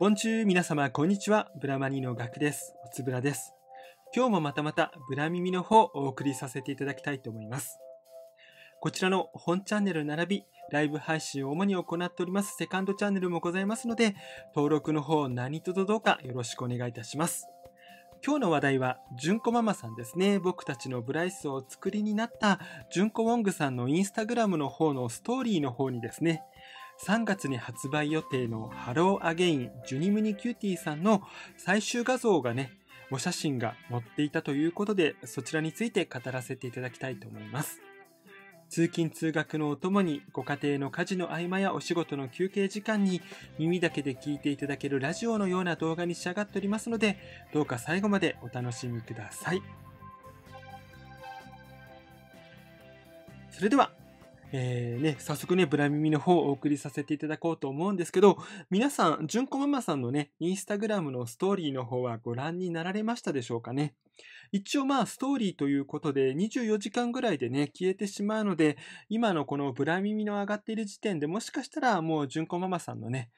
ボンチュー皆様、こんにちは。ブラマニのガクです。おつぶらです。今日もまたまたブラ耳の方をお送りさせていただきたいと思います。こちらの本チャンネル並び、ライブ配信を主に行っておりますセカンドチャンネルもございますので、登録の方何とぞどうかよろしくお願いいたします。今日の話題は、純子ママさんですね。僕たちのブライスを作りになった純子ウォングさんのインスタグラムの方のストーリーの方にですね、3月に発売予定のハローアゲインジュニムニキューティーさんの最終画像がね、お写真が載っていたということで、そちらについて語らせていただきたいと思います。通勤通学のお供に、ご家庭の家事の合間やお仕事の休憩時間に、耳だけで聞いていただけるラジオのような動画に仕上がっておりますので、どうか最後までお楽しみください。それでは、えー、ね、早速ね、ブラ耳の方をお送りさせていただこうと思うんですけど、皆さん、純子ママさんのね、インスタグラムのストーリーの方はご覧になられましたでしょうかね。一応まあ、ストーリーということで、24時間ぐらいでね、消えてしまうので、今のこのブラ耳の上がっている時点でもしかしたらもう純子ママさんのね、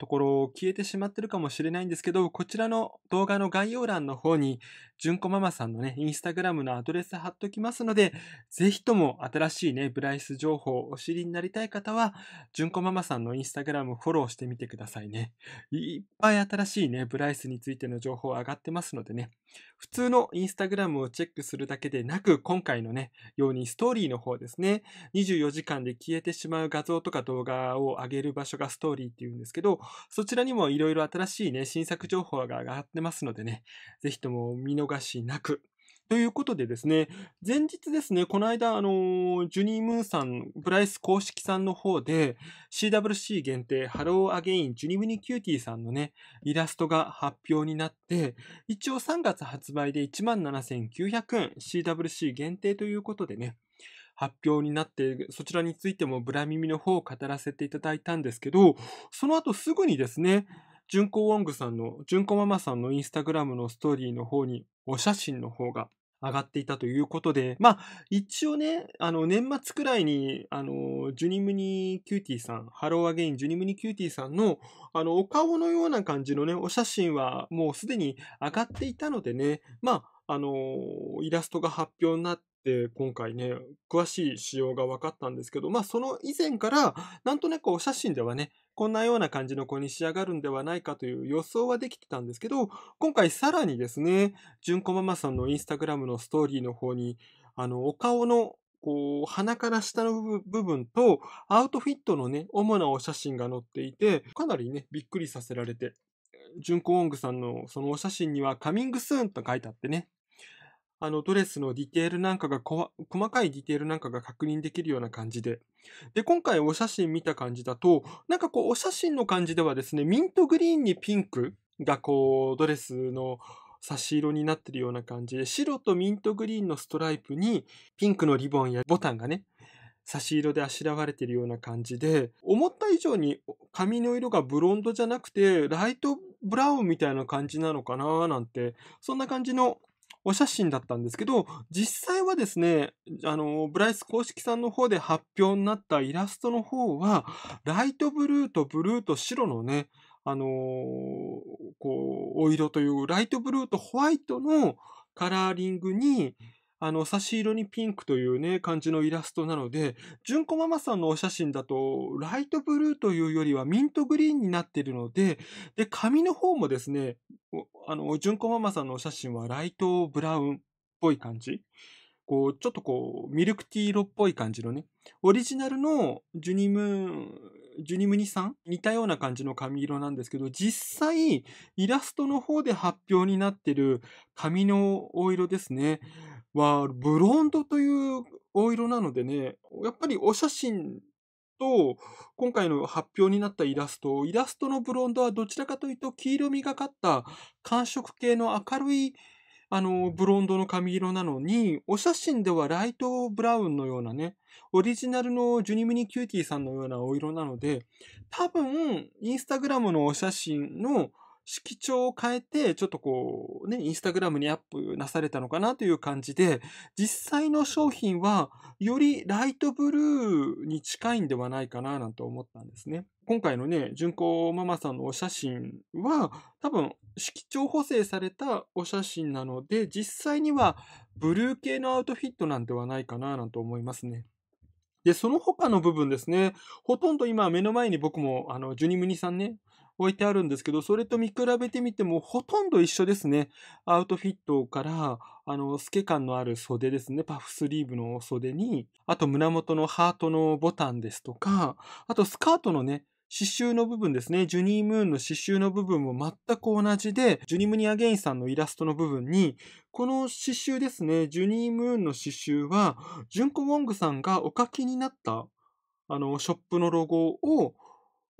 ところ消えてしまってるかもしれないんですけど、こちらの動画の概要欄の方に、純子ママさんのね、インスタグラムのアドレス貼っときますので、ぜひとも新しいね、ブライス情報をお知りになりたい方は、純子ママさんのインスタグラムフォローしてみてくださいね。いっぱい新しいね、ブライスについての情報上がってますのでね、普通のインスタグラムをチェックするだけでなく、今回のね、ようにストーリーの方ですね、24時間で消えてしまう画像とか動画を上げる場所がストーリーっていうんですけど、そちらにもいろいろ新しいね、新作情報が上がってますのでね、ぜひとも見逃しなく。ということでですね、前日ですね、この間、あの、ジュニー・ムーンさん、ブライス公式さんの方で、CWC 限定、ハロー・アゲイン、ジュニムニ・キューティーさんのね、イラストが発表になって、一応3月発売で17,900円、CWC 限定ということでね、発表になってそちらについてもブラ耳の方を語らせていただいたんですけど、その後すぐにですね、純子ウォングさんの、純子ママさんのインスタグラムのストーリーの方にお写真の方が上がっていたということで、まあ、一応ね、あの、年末くらいに、あの、ジュニムニキューティーさん、ハローアゲインジュニムニキューティーさんの、あの、お顔のような感じのね、お写真はもうすでに上がっていたのでね、まあ、あの、イラストが発表になって、、今回ね、詳しい仕様が分かったんですけど、まあ、その以前から、なんとなくお写真ではね、こんなような感じの子に仕上がるんではないかという予想はできてたんですけど、今回さらにですね、純子ママさんのインスタグラムのストーリーの方に、あの、お顔の、こう、鼻から下の部分と、アウトフィットのね、主なお写真が載っていて、かなりね、びっくりさせられて、純子ングさんのそのお写真には、カミングスーンと書いてあってね、あの、ドレスのディテールなんかが細かいディテールなんかが確認できるような感じで。で、今回お写真見た感じだと、なんかこう、お写真の感じではですね、ミントグリーンにピンクがこう、ドレスの差し色になってるような感じで、白とミントグリーンのストライプに、ピンクのリボンやボタンがね、差し色であしらわれてるような感じで、思った以上に髪の色がブロンドじゃなくて、ライトブラウンみたいな感じなのかななんて、そんな感じのお写真だったんですけど、実際はですね、あの、ブライス公式さんの方で発表になったイラストの方は、ライトブルーとブルーと白のね、あのー、こう、お色という、ライトブルーとホワイトのカラーリングに、あの、差し色にピンクというね、感じのイラストなので、純子ママさんのお写真だと、ライトブルーというよりはミントグリーンになっているので、で、髪の方もですね、あの、純子ママさんのお写真はライトブラウンっぽい感じ。こう、ちょっとこう、ミルクティー色っぽい感じのね、オリジナルのジュニムーン、ジュニムニさん似たような感じの髪色なんですけど、実際、イラストの方で発表になってる髪のお色ですね。はブロンドというお色なのでね、やっぱりお写真と、今回の発表になったイラスト、イラストのブロンドはどちらかというと黄色みがかった寒色系の明るいあの、ブロンドの髪色なのに、お写真ではライトブラウンのようなね、オリジナルのジュニミニキューティーさんのようなお色なので、多分、インスタグラムのお写真の色調を変えて、ちょっとこう、ね、インスタグラムにアップなされたのかなという感じで、実際の商品は、よりライトブルーに近いんではないかな、なんて思ったんですね。今回のね、純子ママさんのお写真は、多分、色調補正されたお写真なので、実際には、ブルー系のアウトフィットなんではないかな、なんて思いますね。で、その他の部分ですね、ほとんど今目の前に僕も、あの、ジュニムニさんね、置いてあるんですけど、それと見比べてみてもほとんど一緒ですね。アウトフィットから、あの、透け感のある袖ですね。パフスリーブの袖に、あと胸元のハートのボタンですとか、あとスカートのね、刺繍の部分ですね。ジュニームーンの刺繍の部分も全く同じで、ジュニムニアゲインさんのイラストの部分に、この刺繍ですね。ジュニームーンの刺繍は、ジュンコ・ウォングさんがお書きになった、あの、ショップのロゴを、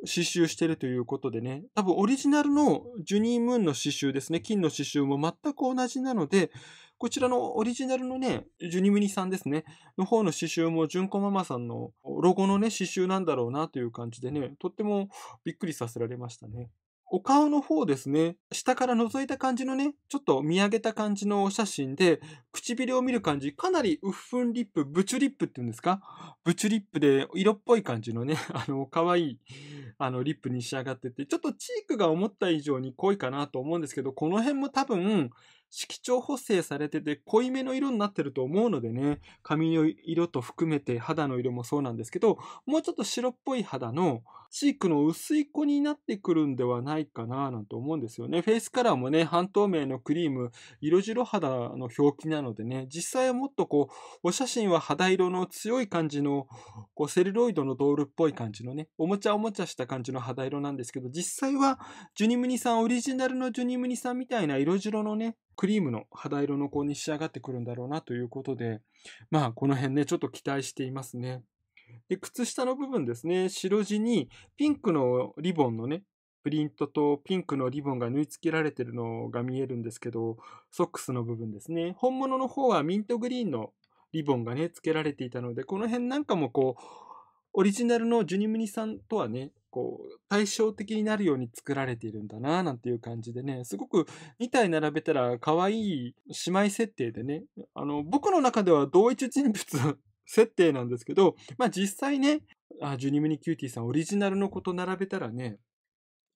刺繍してるということでね、多分オリジナルのジュニー・ムーンの刺繍ですね、金の刺繍も全く同じなので、こちらのオリジナルのね、ジュニムニさんですね、の方の刺繍も純子ママさんのロゴのね、刺繍なんだろうなという感じでね、とってもびっくりさせられましたね。お顔の方ですね、下から覗いた感じのね、ちょっと見上げた感じのお写真で、唇を見る感じ、かなりウッフンリップ、ブチュリップって言うんですかブチュリップで色っぽい感じのね、あの、可愛い、あの、リップに仕上がってて、ちょっとチークが思った以上に濃いかなと思うんですけど、この辺も多分、色調補正されてて濃いめの色になってると思うのでね、髪の色と含めて肌の色もそうなんですけど、もうちょっと白っぽい肌のチークの薄い子になってくるんではないかななんて思うんですよね。フェイスカラーもね、半透明のクリーム、色白肌の表記なのでね、実際はもっとこう、お写真は肌色の強い感じの、こうセルロイドのドールっぽい感じのね、おもちゃおもちゃした感じの肌色なんですけど、実際はジュニムニさん、オリジナルのジュニムニさんみたいな色白のね、クリームの肌色の子に仕上がってくるんだろうなということで、まあこの辺ね、ちょっと期待していますね。で、靴下の部分ですね、白地にピンクのリボンのね、プリントとピンクのリボンが縫い付けられてるのが見えるんですけど、ソックスの部分ですね。本物の方はミントグリーンのリボンがね、付けられていたので、この辺なんかもこう、オリジナルのジュニムニさんとはね、こう、対照的になるように作られているんだな、なんていう感じでね、すごく2体並べたら可愛い姉妹設定でね、あの、僕の中では同一人物設定なんですけど、まあ実際ね、あジュニムニキューティーさんオリジナルの子と並べたらね、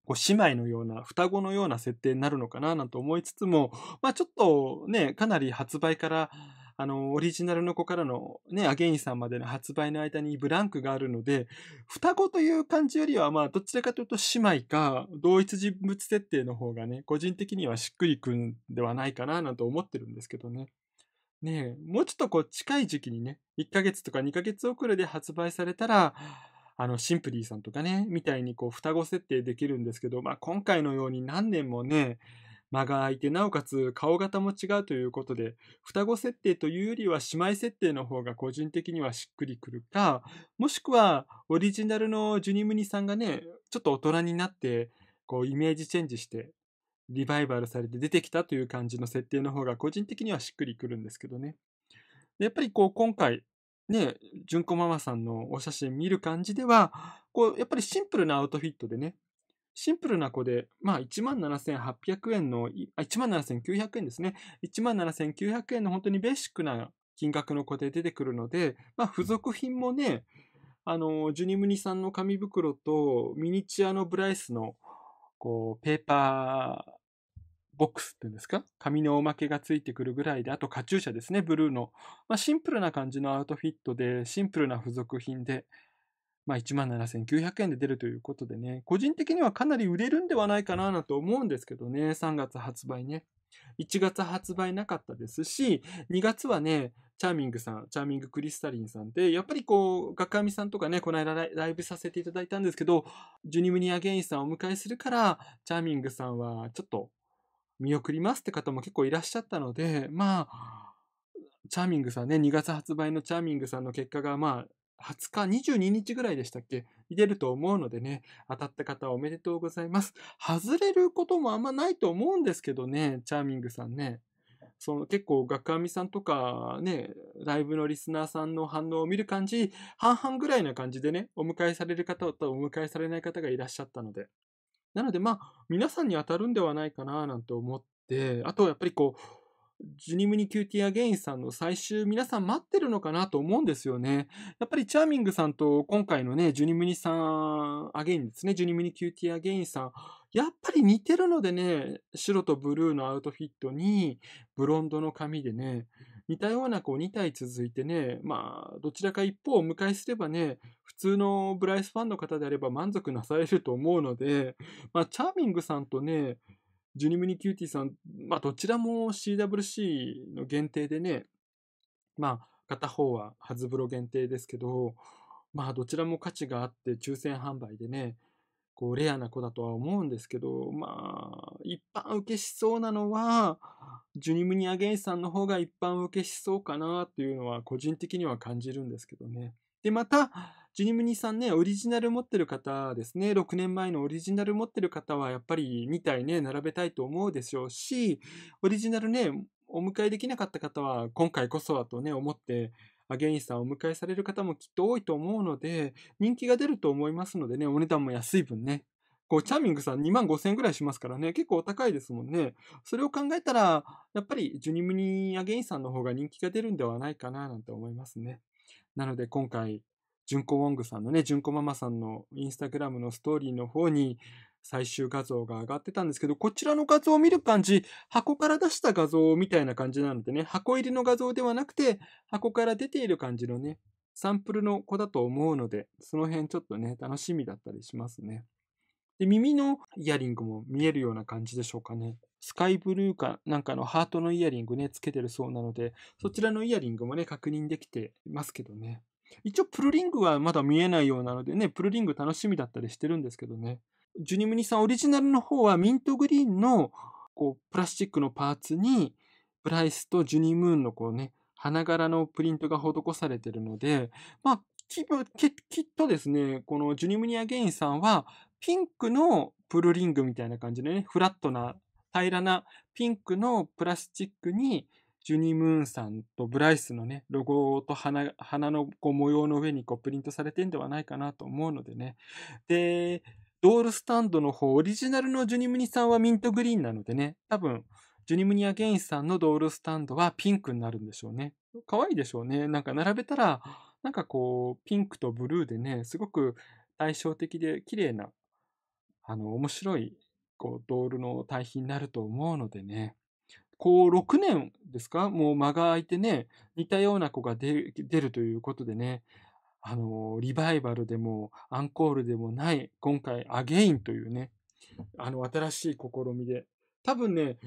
こう姉妹のような、双子のような設定になるのかな、なんて思いつつも、まあちょっとね、かなり発売からあの、オリジナルの子からのね、アゲインさんまでの発売の間にブランクがあるので、双子という感じよりは、まあ、どちらかというと姉妹か、同一人物設定の方がね、個人的にはしっくりくんではないかな、なんて思ってるんですけどね。ねえ、もうちょっとこう近い時期にね、1ヶ月とか2ヶ月遅れで発売されたら、あの、シンプリーさんとかね、みたいにこう、双子設定できるんですけど、まあ、今回のように何年もね、間が空いて、なおかつ顔型も違うということで、双子設定というよりは姉妹設定の方が個人的にはしっくりくるか、もしくはオリジナルのジュニムニさんがね、ちょっと大人になって、こうイメージチェンジして、リバイバルされて出てきたという感じの設定の方が個人的にはしっくりくるんですけどね。やっぱりこう今回、ね、純子ママさんのお写真見る感じでは、こう、やっぱりシンプルなアウトフィットでね、シンプルな子で、まあ、17,800円の、17,900円ですね。17,900円の本当にベーシックな金額の子で出てくるので、まあ、付属品もね、あの、ジュニムニさんの紙袋とミニチュアのブライスの、こう、ペーパー、ボックスっていうんですか紙のおまけがついてくるぐらいで、あとカチューシャですね、ブルーの。まあ、シンプルな感じのアウトフィットで、シンプルな付属品で、まあ、17,900円で出るということでね、個人的にはかなり売れるんではないかなと思うんですけどね、3月発売ね。1月発売なかったですし、2月はね、チャーミングさん、チャーミングクリスタリンさんで、やっぱりこう、ガカミさんとかね、この間ライブさせていただいたんですけど、ジュニムニアゲインさんをお迎えするから、チャーミングさんはちょっと見送りますって方も結構いらっしゃったので、まあ、チャーミングさんね、2月発売のチャーミングさんの結果が、まあ、20日、22日ぐらいでしたっけ入れると思うのでね、当たった方おめでとうございます。外れることもあんまないと思うんですけどね、チャーミングさんね。その結構、学ミさんとかね、ライブのリスナーさんの反応を見る感じ、半々ぐらいな感じでね、お迎えされる方とお迎えされない方がいらっしゃったので。なのでまあ、皆さんに当たるんではないかな、なんて思って、あとはやっぱりこう、ジュニムニキューティアゲインさんの最終皆さん待ってるのかなと思うんですよね。やっぱりチャーミングさんと今回のね、ジュニムニさん、アゲインですね、ジュニムニキューティアゲインさん、やっぱり似てるのでね、白とブルーのアウトフィットに、ブロンドの髪でね、似たようなこう2体続いてね、まあ、どちらか一方を迎えすればね、普通のブライスファンの方であれば満足なされると思うので、まあ、チャーミングさんとね、ジュニムニキューティーさん、まあ、どちらも CWC の限定でね、まあ、片方はハズブロ限定ですけど、まあ、どちらも価値があって、抽選販売でね、こう、レアな子だとは思うんですけど、まあ、一般受けしそうなのは、ジュニムニアゲイさんの方が一般受けしそうかなっていうのは、個人的には感じるんですけどね。で、また、ジュニムニさんね、オリジナル持ってる方ですね、6年前のオリジナル持ってる方はやっぱり2体ね、並べたいと思うでしょうし、オリジナルね、お迎えできなかった方は今回こそはとね、思って、アゲインさんをお迎えされる方もきっと多いと思うので、人気が出ると思いますのでね、お値段も安い分ね、こう、チャーミングさん2万5千円ぐらいしますからね、結構お高いですもんね。それを考えたら、やっぱりジュニムニアゲインさんの方が人気が出るんではないかな、なんて思いますね。なので今回、ジュンコウォングさんのね、ジュンコママさんのインスタグラムのストーリーの方に最終画像が上がってたんですけど、こちらの画像を見る感じ、箱から出した画像みたいな感じなのでね、箱入りの画像ではなくて、箱から出ている感じのね、サンプルの子だと思うので、その辺ちょっとね、楽しみだったりしますね。で、耳のイヤリングも見えるような感じでしょうかね。スカイブルーかなんかのハートのイヤリングね、つけてるそうなので、そちらのイヤリングもね、確認できてますけどね。一応プルリングはまだ見えないようなのでね、プルリング楽しみだったりしてるんですけどね。ジュニムニさんオリジナルの方はミントグリーンのこうプラスチックのパーツにブライスとジュニムーンのこうね、花柄のプリントが施されてるので、まあ、ききっとですね、このジュニムニアゲインさんはピンクのプルリングみたいな感じでね、フラットな平らなピンクのプラスチックにジュニ・ムーンさんとブライスのね、ロゴと花花のこう模様の上にこうプリントされてんではないかなと思うのでね。で、ドールスタンドの方、オリジナルのジュニムニさんはミントグリーンなのでね、多分、ジュニムニア・ゲインさんのドールスタンドはピンクになるんでしょうね。可愛いでしょうね。なんか並べたら、なんかこう、ピンクとブルーでね、すごく対照的で綺麗な、あの、面白い、こう、ドールの対比になると思うのでね。こう、6年ですかもう間が空いてね、似たような子が出るということでね、あの、リバイバルでも、アンコールでもない、今回、アゲインというね、あの、新しい試みで。多分ね、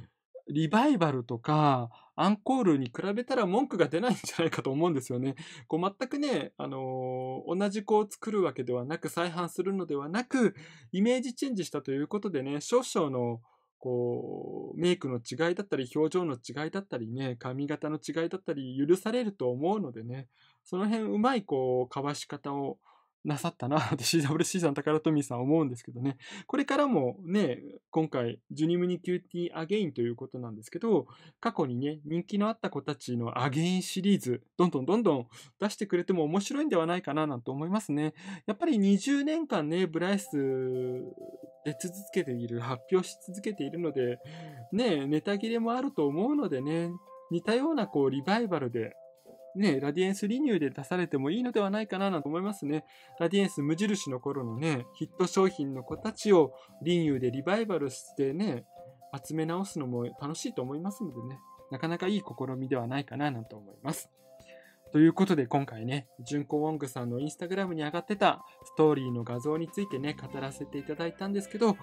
リバイバルとか、アンコールに比べたら文句が出ないんじゃないかと思うんですよね。こう全くね、あのー、同じ子を作るわけではなく、再販するのではなく、イメージチェンジしたということでね、少々のこう、メイクの違いだったり、表情の違いだったりね、髪型の違いだったり、許されると思うのでね、その辺うまい、こう、かわし方をなさったなって CWC さん、宝富さん思うんですけどね。これからもね、今回、ジュニムニキューティーアゲインということなんですけど、過去にね、人気のあった子たちのアゲインシリーズ、どんどんどんどん出してくれても面白いんではないかななんて思いますね。やっぱり20年間ね、ブライス出続けている、発表し続けているので、ね、ネタ切れもあると思うのでね、似たようなこうリバイバルでね、ラディエンスリニューで出されてもいいのではないかななんて思いますね。ラディエンス無印の頃のね、ヒット商品の子たちをリニューでリバイバルしてね、集め直すのも楽しいと思いますのでね、なかなかいい試みではないかななんて思います。ということで今回ね、純子ウォングさんのインスタグラムに上がってたストーリーの画像についてね、語らせていただいたんですけど、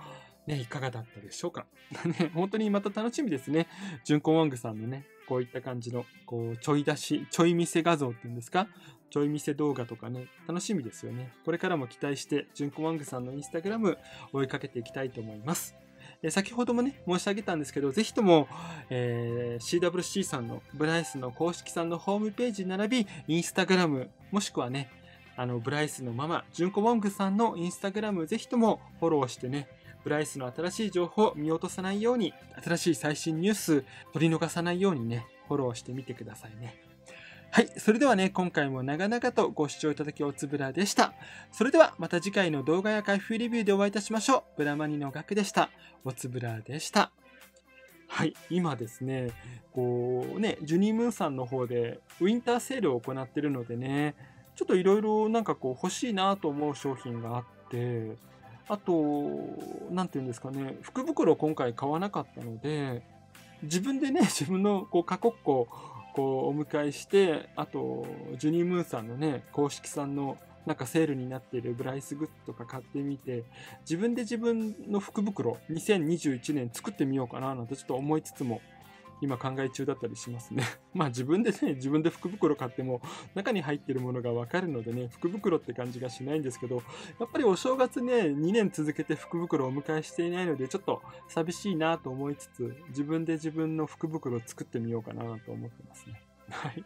ね、いかがだったでしょうか。ね、本当にまた楽しみですね。純子ウォングさんのね、こういった感じの、こう、ちょい出し、ちょい見せ画像っていうんですかちょい見せ動画とかね、楽しみですよね。これからも期待して、じゅんこワングさんのインスタグラム追いかけていきたいと思います。え先ほどもね、申し上げたんですけど、ぜひとも、えー、CWC さんの、ブライスの公式さんのホームページ並び、インスタグラム、もしくはね、あの、ブライスのママ、じゅんこウォングさんのインスタグラム、ぜひともフォローしてね、ブライスの新しい情報を見落とさないように、新しい最新ニュース取り逃さないようにね、フォローしてみてくださいね。はい。それではね、今回も長々とご視聴いただきおつぶらでした。それではまた次回の動画や開封レビューでお会いいたしましょう。ブラマニのガクでした。おつぶらでした。はい、今ですね、こうね、ジュニームーンさんの方でウィンターセールを行ってるのでね、ちょっといろいろなんかこう欲しいなと思う商品があって、あと、なんていうんですかね、福袋を今回買わなかったので、自分でね、自分のこう過去っここうお迎えして、あと、ジュニー・ムーンさんのね、公式さんのなんかセールになっているブライスグッズとか買ってみて、自分で自分の福袋、2021年作ってみようかななんてちょっと思いつつも、今考え中だったりしますね。まあ自分でね、自分で福袋買っても中に入ってるものがわかるのでね、福袋って感じがしないんですけど、やっぱりお正月ね、2年続けて福袋をお迎えしていないので、ちょっと寂しいなと思いつつ、自分で自分の福袋を作ってみようかなと思ってますね。はい。